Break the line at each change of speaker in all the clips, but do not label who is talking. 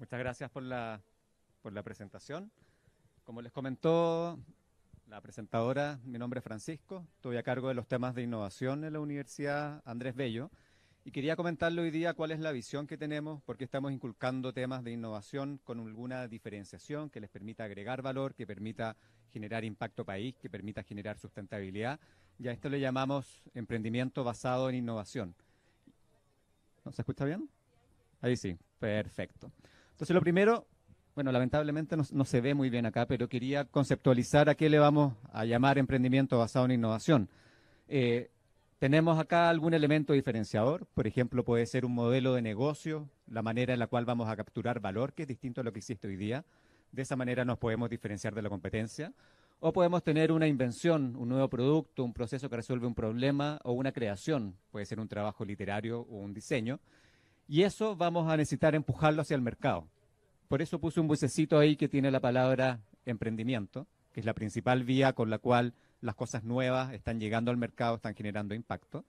Muchas gracias por la, presentación. Como les comentó la presentadora, mi nombre es Francisco, estoy a cargo de los temas de innovación en la Universidad Andrés Bello y quería comentarle hoy día cuál es la visión que tenemos, porque estamos inculcando temas de innovación con alguna diferenciación que les permita agregar valor, que permita generar impacto país, que permita generar sustentabilidad y a esto le llamamos emprendimiento basado en innovación. ¿No se escucha bien? Ahí sí, perfecto. Entonces, lo primero, bueno, lamentablemente no, se ve muy bien acá, pero quería conceptualizar a qué le vamos a llamar emprendimiento basado en innovación. Eh, tenemos acá algún elemento diferenciador, por ejemplo, puede ser un modelo de negocio, la manera en la cual vamos a capturar valor, que es distinto a lo que existe hoy día. De esa manera nos podemos diferenciar de la competencia. O podemos tener una invención, un nuevo producto, un proceso que resuelve un problema o una creación, puede ser un trabajo literario o un diseño, y eso vamos a necesitar empujarlo hacia el mercado. Por eso puse un bucecito ahí que tiene la palabra emprendimiento, que es la principal vía con la cual las cosas nuevas están llegando al mercado, están generando impacto.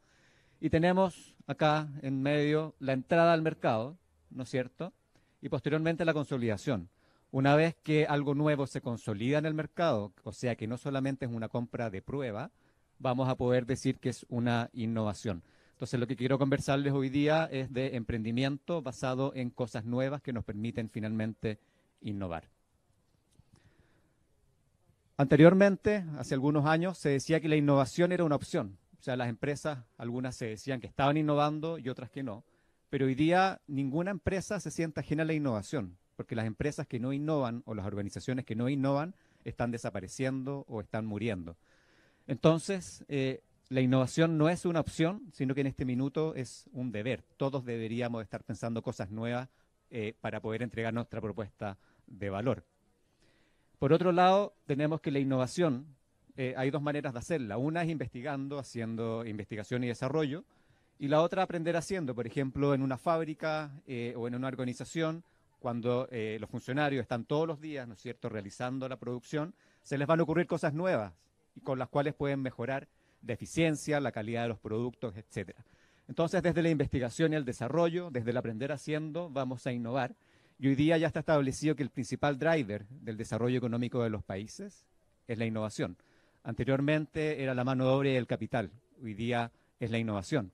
Y tenemos acá en medio la entrada al mercado, ¿no es cierto? Y posteriormente la consolidación. Una vez que algo nuevo se consolida en el mercado, o sea que no solamente es una compra de prueba, vamos a poder decir que es una innovación. Entonces lo que quiero conversarles hoy día es de emprendimiento basado en cosas nuevas que nos permiten finalmente innovar. Anteriormente, hace algunos años, se decía que la innovación era una opción. O sea, las empresas, algunas se decían que estaban innovando y otras que no. Pero hoy día ninguna empresa se sienta ajena a la innovación, porque las empresas que no innovan o las organizaciones que no innovan están desapareciendo o están muriendo. Entonces, eh, la innovación no es una opción, sino que en este minuto es un deber. Todos deberíamos estar pensando cosas nuevas eh, para poder entregar nuestra propuesta de valor. Por otro lado, tenemos que la innovación, eh, hay dos maneras de hacerla. Una es investigando, haciendo investigación y desarrollo, y la otra aprender haciendo, por ejemplo, en una fábrica eh, o en una organización, cuando los funcionarios están todos los días, ¿no es cierto?, realizando la producción, se les van a ocurrir cosas nuevas y con las cuales pueden mejorar de eficiencia, la calidad de los productos, etc. Entonces, desde la investigación y el desarrollo, desde el aprender haciendo, vamos a innovar. Y hoy día ya está establecido que el principal driver del desarrollo económico de los países es la innovación. Anteriormente era la mano de obra y el capital, hoy día es la innovación.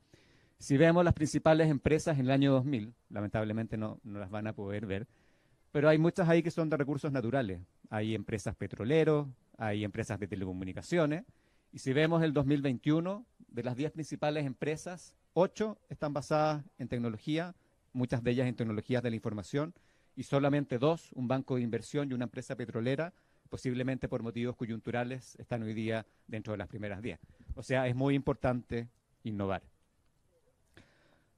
Si vemos las principales empresas en el año 2000, lamentablemente no, las van a poder ver, pero hay muchas ahí que son de recursos naturales. Hay empresas petroleros, hay empresas de telecomunicaciones, y si vemos el 2021, de las 10 principales empresas, 8 están basadas en tecnología, muchas de ellas en tecnologías de la información, y solamente dos, un banco de inversión y una empresa petrolera, posiblemente por motivos coyunturales, están hoy día dentro de las primeras 10. O sea, es muy importante innovar.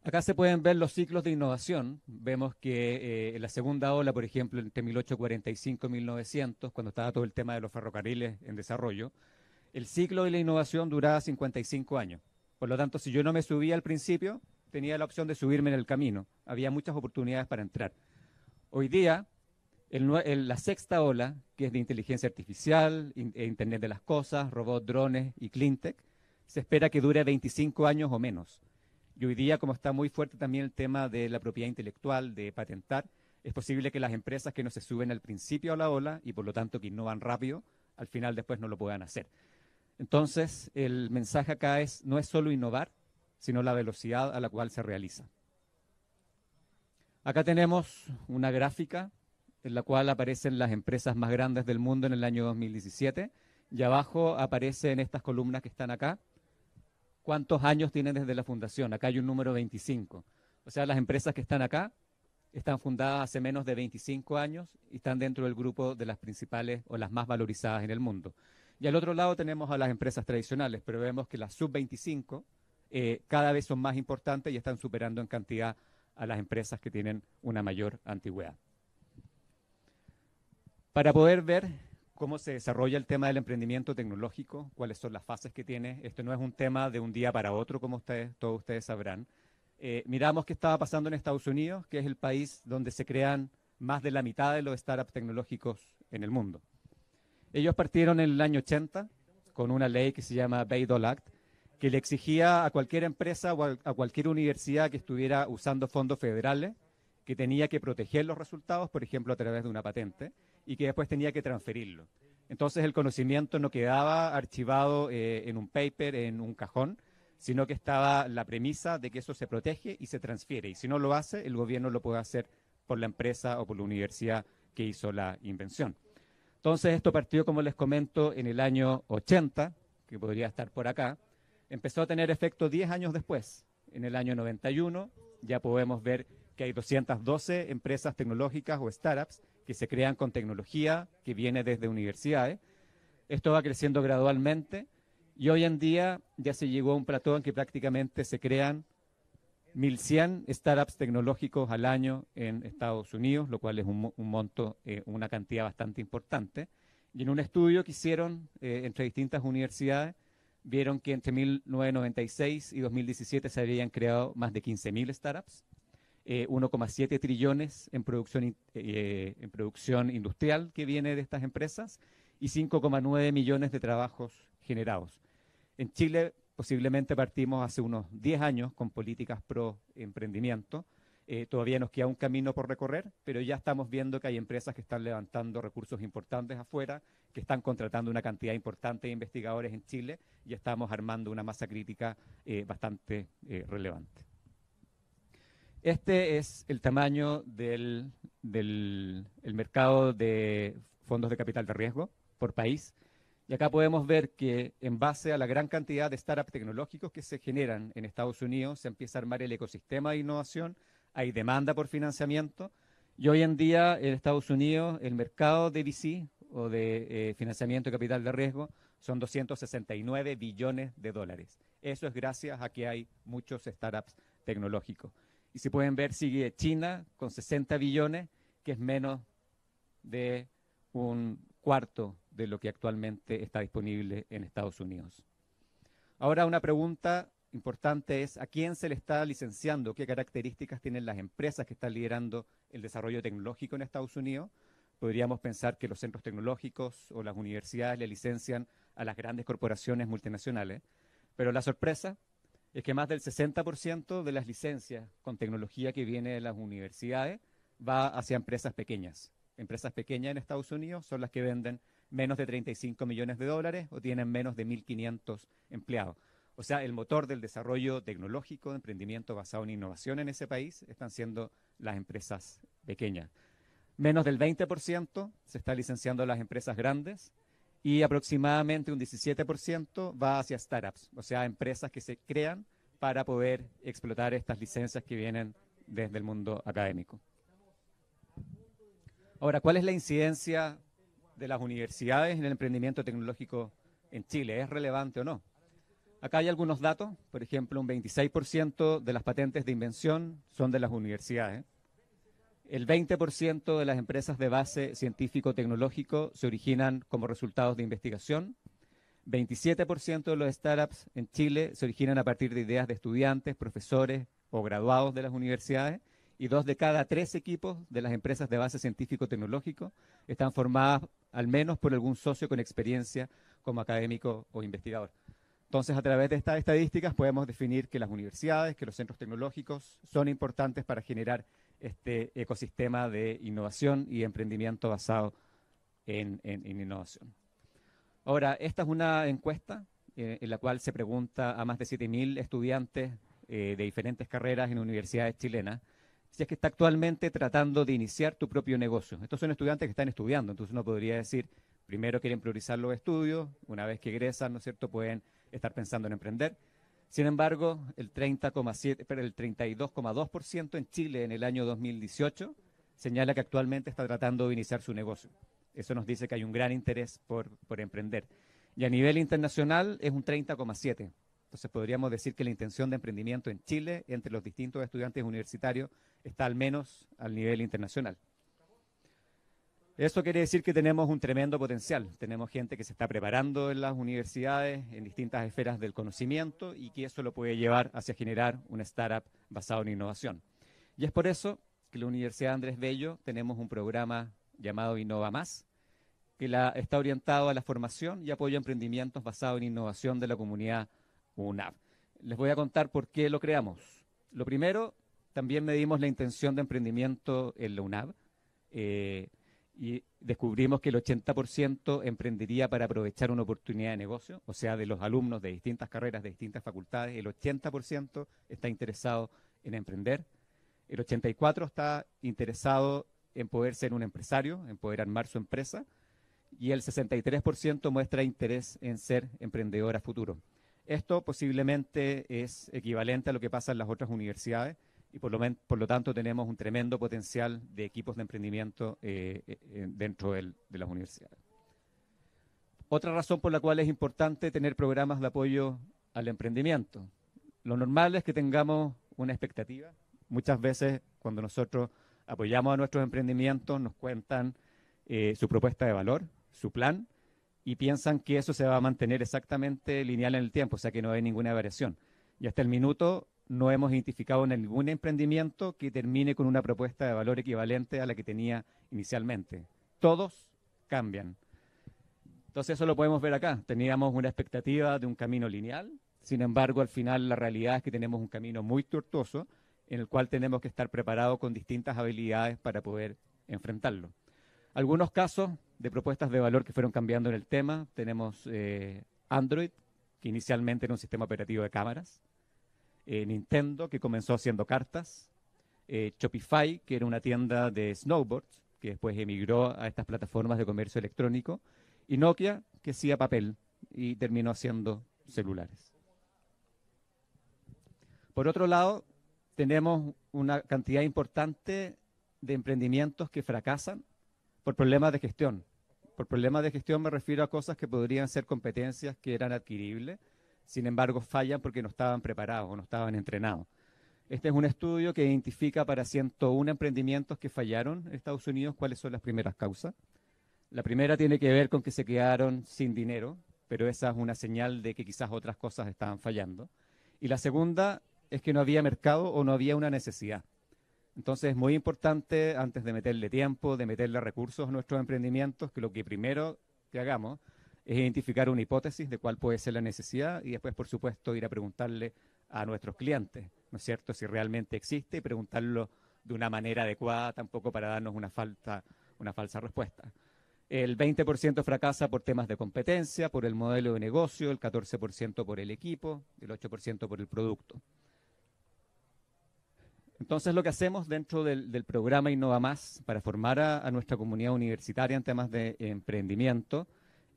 Acá se pueden ver los ciclos de innovación. Vemos que eh, la segunda ola, por ejemplo, entre 1845 y 1900, cuando estaba todo el tema de los ferrocarriles en desarrollo, el ciclo de la innovación duraba 55 años. Por lo tanto, si yo no me subía al principio, tenía la opción de subirme en el camino. Había muchas oportunidades para entrar. Hoy día, la sexta ola, que es de inteligencia artificial, e Internet de las Cosas, robots, drones y cleantech, se espera que dure 25 años o menos. Y hoy día, como está muy fuerte también el tema de la propiedad intelectual, de patentar, es posible que las empresas que no se suben al principio a la ola y por lo tanto que innovan rápido, al final después no lo puedan hacer. Entonces, el mensaje acá es, no es solo innovar, sino la velocidad a la cual se realiza. Acá tenemos una gráfica en la cual aparecen las empresas más grandes del mundo en el año 2017 y abajo aparecen estas columnas que están acá cuántos años tienen desde la fundación. Acá hay un número 25. O sea, las empresas que están acá están fundadas hace menos de 25 años y están dentro del grupo de las principales o las más valorizadas en el mundo. Y al otro lado tenemos a las empresas tradicionales, pero vemos que las sub-25 eh, cada vez son más importantes y están superando en cantidad a las empresas que tienen una mayor antigüedad. Para poder ver cómo se desarrolla el tema del emprendimiento tecnológico, cuáles son las fases que tiene, esto no es un tema de un día para otro, como ustedes, todos ustedes sabrán. Eh, miramos qué estaba pasando en Estados Unidos, que es el país donde se crean más de la mitad de los startups tecnológicos en el mundo. Ellos partieron en el año 80 con una ley que se llama Bayh-Dole Act, que le exigía a cualquier empresa o a cualquier universidad que estuviera usando fondos federales que tenía que proteger los resultados, por ejemplo, a través de una patente, y que después tenía que transferirlo. Entonces el conocimiento no quedaba archivado eh, en un paper, en un cajón, sino que estaba la premisa de que eso se protege y se transfiere. Y si no lo hace, el gobierno lo puede hacer por la empresa o por la universidad que hizo la invención. Entonces esto partió, como les comento, en el año 80, que podría estar por acá, empezó a tener efecto 10 años después, en el año 91, ya podemos ver que hay 212 empresas tecnológicas o startups que se crean con tecnología que viene desde universidades. Esto va creciendo gradualmente y hoy en día ya se llegó a un platón en que prácticamente se crean 1.100 startups tecnológicos al año en Estados Unidos, lo cual es un, monto, eh, una cantidad bastante importante. Y en un estudio que hicieron eh, entre distintas universidades, vieron que entre 1996 y 2017 se habían creado más de 15.000 startups, 1,7 eh, trillones en producción, en producción industrial que viene de estas empresas y 5,9 millones de trabajos generados. En Chile Posiblemente partimos hace unos 10 años con políticas pro emprendimiento. Eh, todavía nos queda un camino por recorrer, pero ya estamos viendo que hay empresas que están levantando recursos importantes afuera, que están contratando una cantidad importante de investigadores en Chile y estamos armando una masa crítica eh, bastante eh, relevante. Este es el tamaño del, mercado de fondos de capital de riesgo por país. Y acá podemos ver que en base a la gran cantidad de startups tecnológicos que se generan en Estados Unidos, se empieza a armar el ecosistema de innovación, hay demanda por financiamiento, y hoy en día en Estados Unidos el mercado de VC o de eh, financiamiento de capital de riesgo son 269 billones de dólares. Eso es gracias a que hay muchos startups tecnológicos. Y si pueden ver, sigue China con 60 billones, que es menos de un cuarto de lo que actualmente está disponible en Estados Unidos. Ahora una pregunta importante es a quién se le está licenciando, qué características tienen las empresas que están liderando el desarrollo tecnológico en Estados Unidos. Podríamos pensar que los centros tecnológicos o las universidades le licencian a las grandes corporaciones multinacionales, pero la sorpresa es que más del 60% de las licencias con tecnología que viene de las universidades va hacia empresas pequeñas. Empresas pequeñas en Estados Unidos son las que venden menos de 35 millones de dólares o tienen menos de 1.500 empleados. O sea, el motor del desarrollo tecnológico, de emprendimiento basado en innovación en ese país, están siendo las empresas pequeñas. Menos del 20% se está licenciando las empresas grandes y aproximadamente un 17% va hacia startups, o sea, empresas que se crean para poder explotar estas licencias que vienen desde el mundo académico. Ahora, ¿cuál es la incidencia de las universidades en el emprendimiento tecnológico en Chile. ¿Es relevante o no? Acá hay algunos datos, por ejemplo, un 26% de las patentes de invención son de las universidades. El 20% de las empresas de base científico-tecnológico se originan como resultados de investigación. 27% de los startups en Chile se originan a partir de ideas de estudiantes, profesores o graduados de las universidades. Y dos de cada tres equipos de las empresas de base científico-tecnológico están formadas al menos por algún socio con experiencia como académico o investigador. Entonces, a través de estas estadísticas podemos definir que las universidades, que los centros tecnológicos son importantes para generar este ecosistema de innovación y emprendimiento basado en, innovación. Ahora, esta es una encuesta eh, en la cual se pregunta a más de 7.000 estudiantes eh, de diferentes carreras en universidades chilenas si es que está actualmente tratando de iniciar tu propio negocio. Estos son estudiantes que están estudiando, entonces uno podría decir, primero quieren priorizar los estudios, una vez que egresan, ¿no es cierto?, pueden estar pensando en emprender. Sin embargo, el 30,7, el 32,2% en Chile en el año 2018 señala que actualmente está tratando de iniciar su negocio. Eso nos dice que hay un gran interés por, por emprender. Y a nivel internacional es un 30,7%. Entonces podríamos decir que la intención de emprendimiento en Chile entre los distintos estudiantes universitarios está al menos al nivel internacional. Eso quiere decir que tenemos un tremendo potencial. Tenemos gente que se está preparando en las universidades, en distintas esferas del conocimiento y que eso lo puede llevar hacia generar una startup basada en innovación. Y es por eso que la Universidad Andrés Bello tenemos un programa llamado Innova Más, que la, está orientado a la formación y apoyo a emprendimientos basados en innovación de la comunidad UNAV. Les voy a contar por qué lo creamos. Lo primero, también medimos la intención de emprendimiento en la UNAV eh, y descubrimos que el 80% emprendería para aprovechar una oportunidad de negocio, o sea, de los alumnos de distintas carreras, de distintas facultades, el 80% está interesado en emprender, el 84% está interesado en poder ser un empresario, en poder armar su empresa, y el 63% muestra interés en ser emprendedor a futuro. Esto posiblemente es equivalente a lo que pasa en las otras universidades y por lo, tanto tenemos un tremendo potencial de equipos de emprendimiento eh, eh, dentro de las universidades. Otra razón por la cual es importante tener programas de apoyo al emprendimiento. Lo normal es que tengamos una expectativa. Muchas veces cuando nosotros apoyamos a nuestros emprendimientos nos cuentan eh, su propuesta de valor, su plan, y piensan que eso se va a mantener exactamente lineal en el tiempo, o sea que no hay ninguna variación. Y hasta el minuto no hemos identificado ningún emprendimiento que termine con una propuesta de valor equivalente a la que tenía inicialmente. Todos cambian. Entonces eso lo podemos ver acá. Teníamos una expectativa de un camino lineal, sin embargo al final la realidad es que tenemos un camino muy tortuoso en el cual tenemos que estar preparados con distintas habilidades para poder enfrentarlo. Algunos casos de propuestas de valor que fueron cambiando en el tema. Tenemos eh, Android, que inicialmente era un sistema operativo de cámaras. Eh, Nintendo, que comenzó haciendo cartas. Eh, Shopify, que era una tienda de snowboards, que después emigró a estas plataformas de comercio electrónico. Y Nokia, que hacía papel y terminó haciendo celulares. Por otro lado, tenemos una cantidad importante de emprendimientos que fracasan por problemas de gestión. Por problemas de gestión me refiero a cosas que podrían ser competencias que eran adquiribles, sin embargo fallan porque no estaban preparados o no estaban entrenados. Este es un estudio que identifica para 101 emprendimientos que fallaron en Estados Unidos cuáles son las primeras causas. La primera tiene que ver con que se quedaron sin dinero, pero esa es una señal de que quizás otras cosas estaban fallando. Y la segunda es que no había mercado o no había una necesidad. Entonces es muy importante, antes de meterle tiempo, de meterle recursos a nuestros emprendimientos, que lo que primero que hagamos es identificar una hipótesis de cuál puede ser la necesidad y después, por supuesto, ir a preguntarle a nuestros clientes, ¿no es cierto?, si realmente existe y preguntarlo de una manera adecuada, tampoco para darnos una, una falsa respuesta. El 20% fracasa por temas de competencia, por el modelo de negocio, el 14% por el equipo, el 8% por el producto. Entonces lo que hacemos dentro del, programa Innova Más para formar a, a, nuestra comunidad universitaria en temas de emprendimiento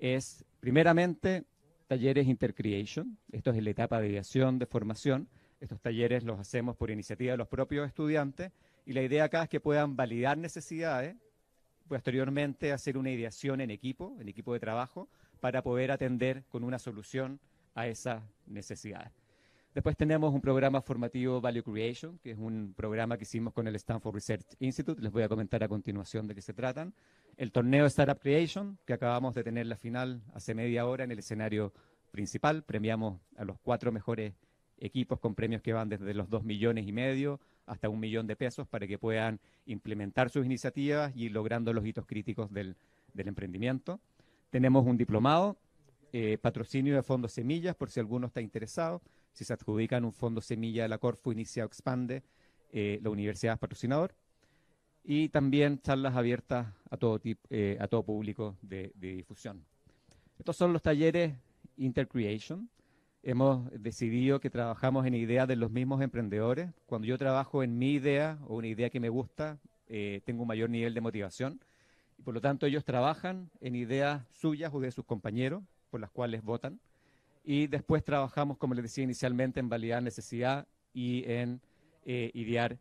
es primeramente talleres intercreation, esto es la etapa de ideación, de formación, estos talleres los hacemos por iniciativa de los propios estudiantes y la idea acá es que puedan validar necesidades, posteriormente hacer una ideación en equipo, en equipo de trabajo, para poder atender con una solución a esas necesidades. Después tenemos un programa formativo Value Creation, que es un programa que hicimos con el Stanford Research Institute. Les voy a comentar a continuación de qué se tratan. El torneo Startup Creation, que acabamos de tener la final hace media hora en el escenario principal. Premiamos a los cuatro mejores equipos con premios que van desde los 2 millones y medio hasta un millón de pesos para que puedan implementar sus iniciativas y ir logrando los hitos críticos del, emprendimiento. Tenemos un diplomado, eh, patrocinio de fondos semillas, por si alguno está interesado si se en un fondo semilla de la Corfu Inicia o Expande, eh, la universidad patrocinador. Y también charlas abiertas a todo, tipo, eh, a todo público de, difusión. Estos son los talleres Intercreation. Hemos decidido que trabajamos en ideas de los mismos emprendedores. Cuando yo trabajo en mi idea o una idea que me gusta, eh, tengo un mayor nivel de motivación. Y por lo tanto, ellos trabajan en ideas suyas o de sus compañeros, por las cuales votan. Y después trabajamos, como les decía inicialmente, en validar necesidad y en eh, idear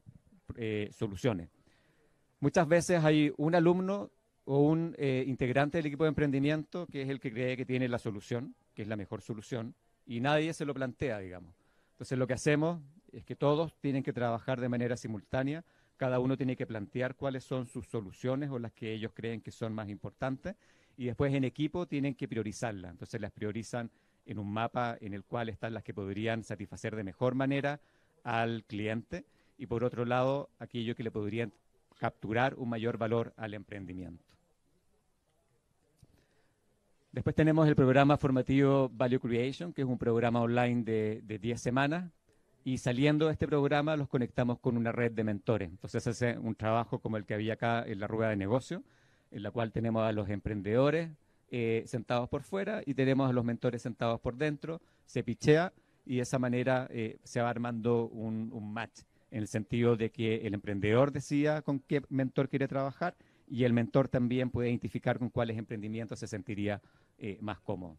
eh, soluciones. Muchas veces hay un alumno o un eh, integrante del equipo de emprendimiento que es el que cree que tiene la solución, que es la mejor solución, y nadie se lo plantea, digamos. Entonces lo que hacemos es que todos tienen que trabajar de manera simultánea, cada uno tiene que plantear cuáles son sus soluciones o las que ellos creen que son más importantes, y después en equipo tienen que priorizarlas. Entonces las priorizan en un mapa en el cual están las que podrían satisfacer de mejor manera al cliente y por otro lado aquello que le podrían capturar un mayor valor al emprendimiento. Después tenemos el programa formativo Value Creation, que es un programa online de, de 10 semanas. Y saliendo de este programa los conectamos con una red de mentores. Entonces hace un trabajo como el que había acá en la rueda de negocio, en la cual tenemos a los emprendedores, eh, sentados por fuera y tenemos a los mentores sentados por dentro, se pichea y de esa manera eh, se va armando un, match, en el sentido de que el emprendedor decía con qué mentor quiere trabajar y el mentor también puede identificar con cuáles emprendimientos se sentiría eh, más cómodo.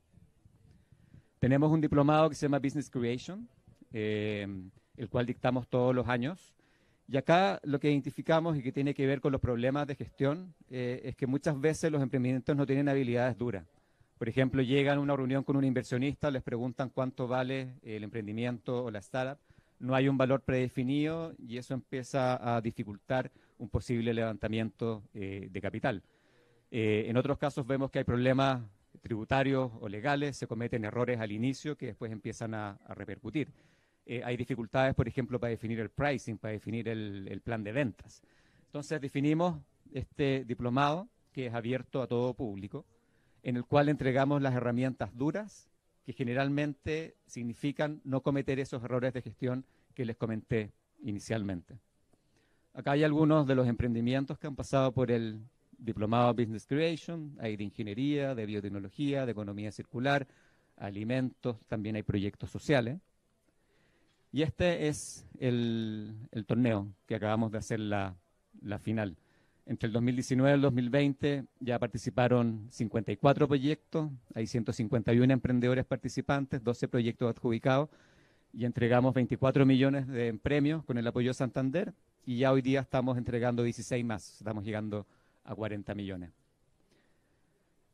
Tenemos un diplomado que se llama Business Creation, el cual dictamos todos los años y acá lo que identificamos y que tiene que ver con los problemas de gestión eh, es que muchas veces los emprendimientos no tienen habilidades duras. Por ejemplo, llegan a una reunión con un inversionista, les preguntan cuánto vale el emprendimiento o la startup, no hay un valor predefinido y eso empieza a dificultar un posible levantamiento eh, de capital. Eh, en otros casos vemos que hay problemas tributarios o legales, se cometen errores al inicio que después empiezan a repercutir. Eh, hay dificultades, por ejemplo, para definir el pricing, para definir el, el, plan de ventas. Entonces definimos este diplomado que es abierto a todo público, en el cual entregamos las herramientas duras que generalmente significan no cometer esos errores de gestión que les comenté inicialmente. Acá hay algunos de los emprendimientos que han pasado por el diplomado Business Creation, hay de ingeniería, de biotecnología, de economía circular, alimentos, también hay proyectos sociales. Y este es el, torneo que acabamos de hacer la, la final. Entre el 2019 y el 2020 ya participaron 54 proyectos, hay 151 emprendedores participantes, 12 proyectos adjudicados y entregamos 24 millones de premios con el apoyo de Santander y ya hoy día estamos entregando 16 más, estamos llegando a 40 millones.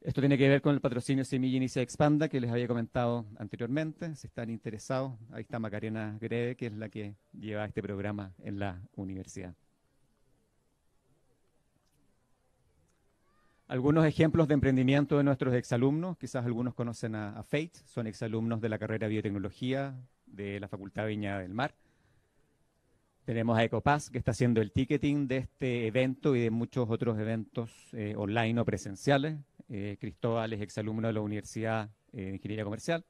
Esto tiene que ver con el patrocinio y se Expanda que les había comentado anteriormente. Si están interesados, ahí está Macarena Greve, que es la que lleva este programa en la universidad. Algunos ejemplos de emprendimiento de nuestros exalumnos, quizás algunos conocen a, Faith. son exalumnos de la carrera de biotecnología de la Facultad de Viña del Mar. Tenemos a Ecopaz, que está haciendo el ticketing de este evento y de muchos otros eventos eh, online o presenciales. Eh, Cristóbal es exalumno de la Universidad eh, de Ingeniería Comercial.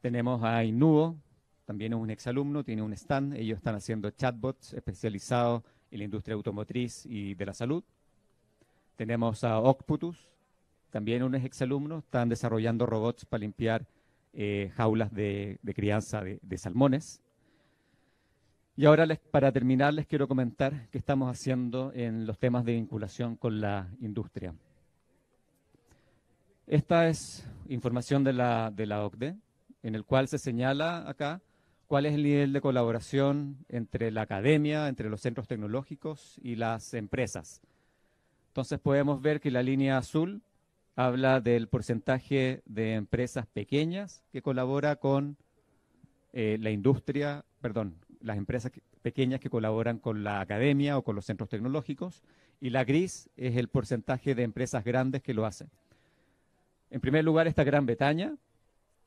Tenemos a Inuo, también es un exalumno, tiene un stand. Ellos están haciendo chatbots especializados en la industria automotriz y de la salud. Tenemos a Ocputus, también un exalumno. están desarrollando robots para limpiar eh, jaulas de, crianza de, salmones. Y ahora, para terminar, les quiero comentar qué estamos haciendo en los temas de vinculación con la industria. Esta es información de la, de OCDE, en el cual se señala acá cuál es el nivel de colaboración entre la academia, entre los centros tecnológicos y las empresas. Entonces podemos ver que la línea azul habla del porcentaje de empresas pequeñas que colabora con eh, la industria, perdón, las empresas pequeñas que colaboran con la academia o con los centros tecnológicos, y la gris es el porcentaje de empresas grandes que lo hacen. En primer lugar está Gran Bretaña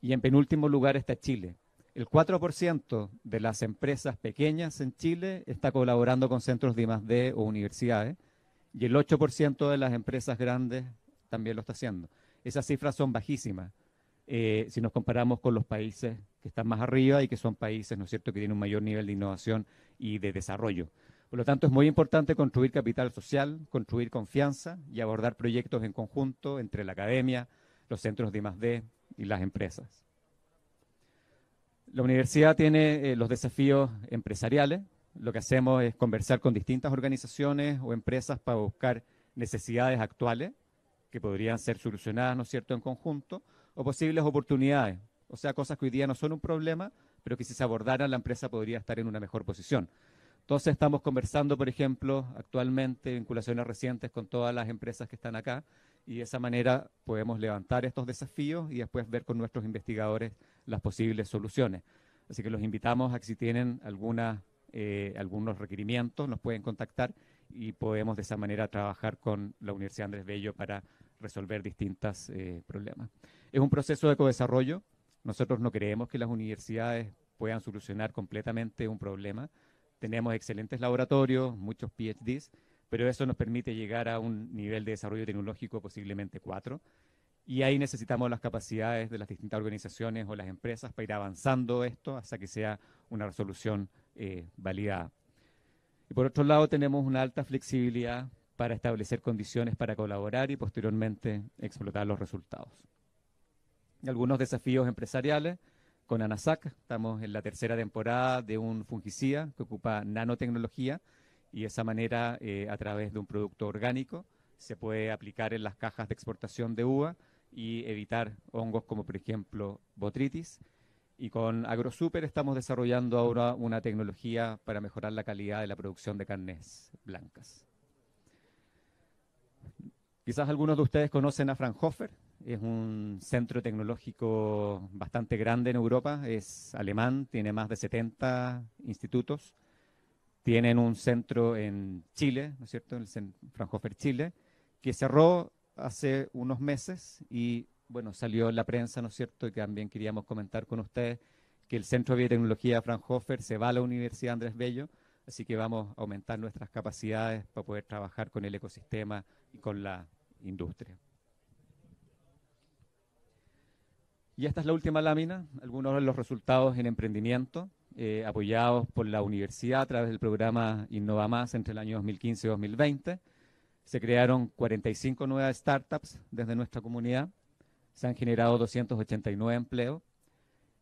y en penúltimo lugar está Chile. El 4% de las empresas pequeñas en Chile está colaborando con centros de I+D o universidades y el 8% de las empresas grandes también lo está haciendo. Esas cifras son bajísimas eh, si nos comparamos con los países que están más arriba y que son países, ¿no es cierto?, que tienen un mayor nivel de innovación y de desarrollo. Por lo tanto, es muy importante construir capital social, construir confianza y abordar proyectos en conjunto entre la academia, los centros de I+.D. y las empresas. La universidad tiene eh, los desafíos empresariales. Lo que hacemos es conversar con distintas organizaciones o empresas para buscar necesidades actuales que podrían ser solucionadas, ¿no es cierto?, en conjunto, o posibles oportunidades, o sea, cosas que hoy día no son un problema, pero que si se abordaran la empresa podría estar en una mejor posición. Entonces estamos conversando, por ejemplo, actualmente, vinculaciones recientes con todas las empresas que están acá, y de esa manera podemos levantar estos desafíos y después ver con nuestros investigadores las posibles soluciones. Así que los invitamos a que si tienen eh, algunos requerimientos nos pueden contactar y podemos de esa manera trabajar con la Universidad Andrés Bello para resolver distintos eh, problemas. Es un proceso de co-desarrollo. Nosotros no creemos que las universidades puedan solucionar completamente un problema. Tenemos excelentes laboratorios, muchos PhDs, pero eso nos permite llegar a un nivel de desarrollo tecnológico posiblemente cuatro, Y ahí necesitamos las capacidades de las distintas organizaciones o las empresas para ir avanzando esto hasta que sea una resolución eh, validada. Y por otro lado, tenemos una alta flexibilidad para establecer condiciones para colaborar y posteriormente explotar los resultados. Algunos desafíos empresariales con ANASAC. Estamos en la tercera temporada de un fungicida que ocupa nanotecnología y de esa manera, eh, a través de un producto orgánico, se puede aplicar en las cajas de exportación de uva y evitar hongos como por ejemplo botritis. Y con AgroSuper estamos desarrollando ahora una tecnología para mejorar la calidad de la producción de carnes blancas. Quizás algunos de ustedes conocen a Fraunhofer, es un centro tecnológico bastante grande en Europa, es alemán, tiene más de 70 institutos tienen un centro en Chile, ¿no es cierto?, en el Chile, que cerró hace unos meses y, bueno, salió en la prensa, ¿no es cierto?, y también queríamos comentar con ustedes que el Centro de Biotecnología Franjofer se va a la Universidad Andrés Bello, así que vamos a aumentar nuestras capacidades para poder trabajar con el ecosistema y con la industria. Y esta es la última lámina, algunos de los resultados en emprendimiento. Eh, apoyados por la universidad a través del programa Innova Más entre el año 2015 y 2020. Se crearon 45 nuevas startups desde nuestra comunidad. Se han generado 289 empleos.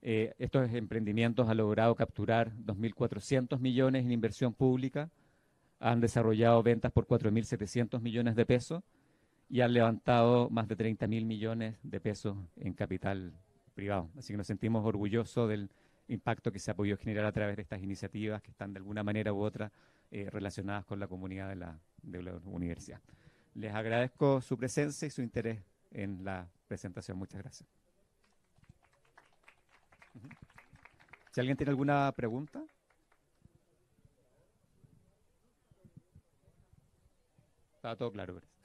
Eh, estos emprendimientos han logrado capturar 2.400 millones en inversión pública. Han desarrollado ventas por 4.700 millones de pesos y han levantado más de 30.000 millones de pesos en capital privado. Así que nos sentimos orgullosos del, impacto que se ha podido generar a través de estas iniciativas que están de alguna manera u otra eh, relacionadas con la comunidad de la, universidad. Les agradezco su presencia y su interés en la presentación. Muchas gracias. Si alguien tiene alguna pregunta. Está todo claro. gracias.